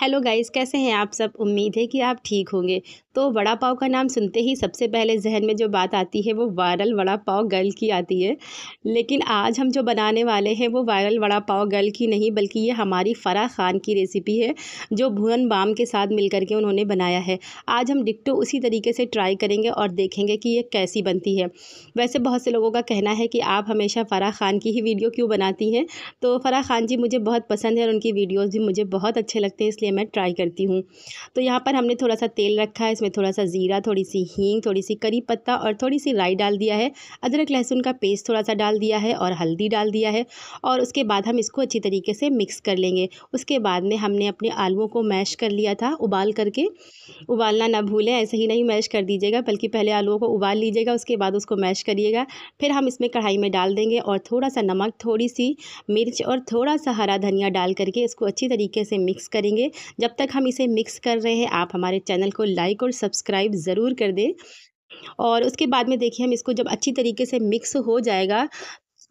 hello guys कैसे हैं आप सब उम्मीद है कि आप ठीक होंगे तो वड़ा पाव का नाम सुनते ही सबसे पहले जहन में जो बात आती है वो वायरल वड़ा पाव गर्ल की आती है लेकिन आज हम जो बनाने वाले हैं वो वायरल वड़ा पाव गर्ल की नहीं बल्कि ये हमारी फ़रा ख़ान की रेसिपी है जो भुवन बाम के साथ मिल के उन्होंने बनाया है आज हम डिक्टो उसी तरीके से ट्राई करेंगे और देखेंगे कि ये कैसी बनती है वैसे बहुत से लोगों का कहना है कि आप हमेशा फ़राह ख़ान की ही वीडियो क्यों बनाती हैं तो फराह ख़ान जी मुझे बहुत पसंद है और उनकी वीडियोज़ भी मुझे बहुत अच्छे लगते हैं इसलिए मैं ट्राई करती हूँ तो यहाँ पर हमने थोड़ा सा तेल रखा है इसमें उसमें थोड़ा सा ज़ीरा थोड़ी सी हींग थोड़ी सी करी पत्ता और थोड़ी सी राई डाल दिया है अदरक लहसुन का पेस्ट थोड़ा सा डाल दिया है और हल्दी डाल दिया है और उसके बाद हम इसको अच्छी तरीके से मिक्स कर लेंगे उसके बाद में हमने अपने आलुओं को मैश कर लिया था उबाल करके उबालना ना भूलें ऐसे ही नहीं मैश कर दीजिएगा बल्कि पहले आलुओं को उबाल लीजिएगा उसके बाद उसको मैश करिएगा फिर हम इसमें कढ़ाई में डाल देंगे और थोड़ा सा नमक थोड़ी सी मिर्च और थोड़ा सा हरा धनिया डाल करके इसको अच्छी तरीके से मिक्स करेंगे जब तक हम इसे मिक्स कर रहे हैं आप हमारे चैनल को लाइक और सब्सक्राइब ज़रूर कर दें और उसके बाद में देखिए हम इसको जब अच्छी तरीके से मिक्स हो जाएगा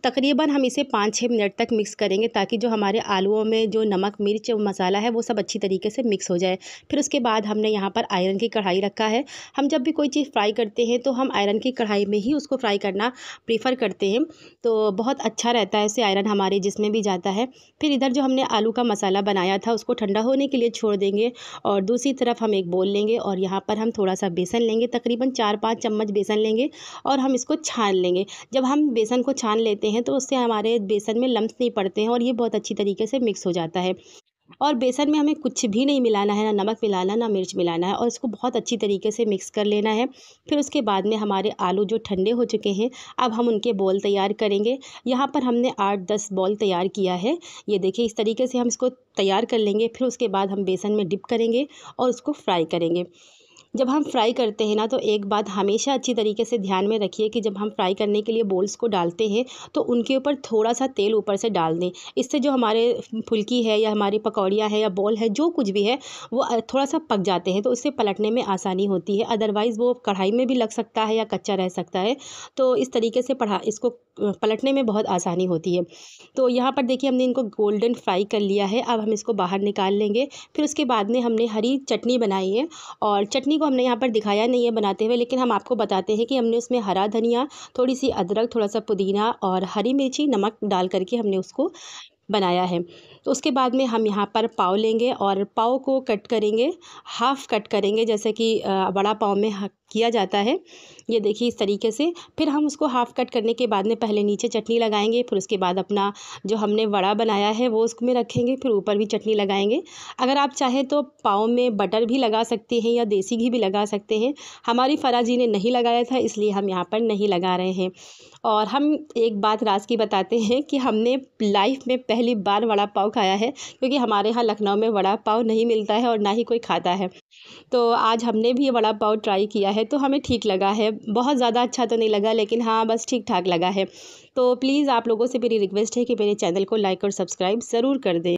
तकरीबन हम इसे पाँच छः मिनट तक मिक्स करेंगे ताकि जो हमारे आलूओं में जो नमक मिर्च मसाला है वो सब अच्छी तरीके से मिक्स हो जाए फिर उसके बाद हमने यहाँ पर आयरन की कढ़ाई रखा है हम जब भी कोई चीज़ फ्राई करते हैं तो हम आयरन की कढ़ाई में ही उसको फ्राई करना प्रीफर करते हैं तो बहुत अच्छा रहता है ऐसे आयरन हमारे जिसमें भी जाता है फिर इधर जो हमने आलू का मसाला बनाया था उसको ठंडा होने के लिए छोड़ देंगे और दूसरी तरफ हम एक बोल लेंगे और यहाँ पर हम थोड़ा सा बेसन लेंगे तकरीबन चार पाँच चम्मच बेसन लेंगे और हम इसको छान लेंगे जब हम बेसन को छान लेते हैं हैं तो उससे हमारे बेसन में लम्ब नहीं पड़ते हैं और ये बहुत अच्छी तरीके से मिक्स हो जाता है और बेसन में हमें कुछ भी नहीं मिलाना है ना नमक मिलाना ना मिर्च मिलाना है और इसको बहुत अच्छी तरीके से मिक्स कर लेना है फिर उसके बाद में हमारे आलू जो ठंडे हो चुके हैं अब हम उनके बॉल तैयार करेंगे यहाँ पर हमने आठ दस बॉल तैयार किया है ये देखिए इस तरीके से हम इसको तैयार कर लेंगे फिर उसके बाद हम बेसन में डिप करेंगे और उसको फ्राई करेंगे जब हम फ्राई करते हैं ना तो एक बात हमेशा अच्छी तरीके से ध्यान में रखिए कि जब हम फ्राई करने के लिए बोल्स को डालते हैं तो उनके ऊपर थोड़ा सा तेल ऊपर से डाल दें इससे जो हमारे फुल्की है या हमारी पकौड़ियाँ है या बॉल है जो कुछ भी है वो थोड़ा सा पक जाते हैं तो उससे पलटने में आसानी होती है अदरवाइज़ वो कढ़ाई में भी लग सकता है या कच्चा रह सकता है तो इस तरीके से पढ़ा इसको पलटने में बहुत आसानी होती है तो यहाँ पर देखिए हमने इनको गोल्डन फ्राई कर लिया है अब हम इसको बाहर निकाल लेंगे फिर उसके बाद में हमने हरी चटनी बनाई है और चटनी को हमने यहाँ पर दिखाया नहीं है बनाते हुए लेकिन हम आपको बताते हैं कि हमने उसमें हरा धनिया थोड़ी सी अदरक थोड़ा सा पुदीना और हरी मिर्ची नमक डाल करके हमने उसको बनाया है तो उसके बाद में हम यहाँ पर पाव लेंगे और पाव को कट करेंगे हाफ़ कट करेंगे जैसे कि बड़ा पाव में किया जाता है ये देखिए इस तरीके से फिर हम उसको हाफ़ कट करने के बाद में पहले नीचे चटनी लगाएंगे फिर उसके बाद अपना जो हमने वड़ा बनाया है वो उसमें रखेंगे फिर ऊपर भी चटनी लगाएंगे अगर आप चाहें तो पाव में बटर भी लगा सकते हैं या देसी घी भी लगा सकते हैं हमारी फराजी ने नहीं लगाया था इसलिए हम यहाँ पर नहीं लगा रहे हैं और हम एक बात राज की बताते हैं कि हमने लाइफ में पहली बार वड़ा पाव खाया है क्योंकि हमारे यहाँ लखनऊ में वड़ा पाव नहीं मिलता है और ना ही कोई खाता है तो आज हमने भी वड़ा पाव ट्राई किया है तो हमें ठीक लगा है बहुत ज़्यादा अच्छा तो नहीं लगा लेकिन हाँ बस ठीक ठाक लगा है तो प्लीज़ आप लोगों से मेरी रिक्वेस्ट है कि मेरे चैनल को लाइक और सब्सक्राइब ज़रूर कर दें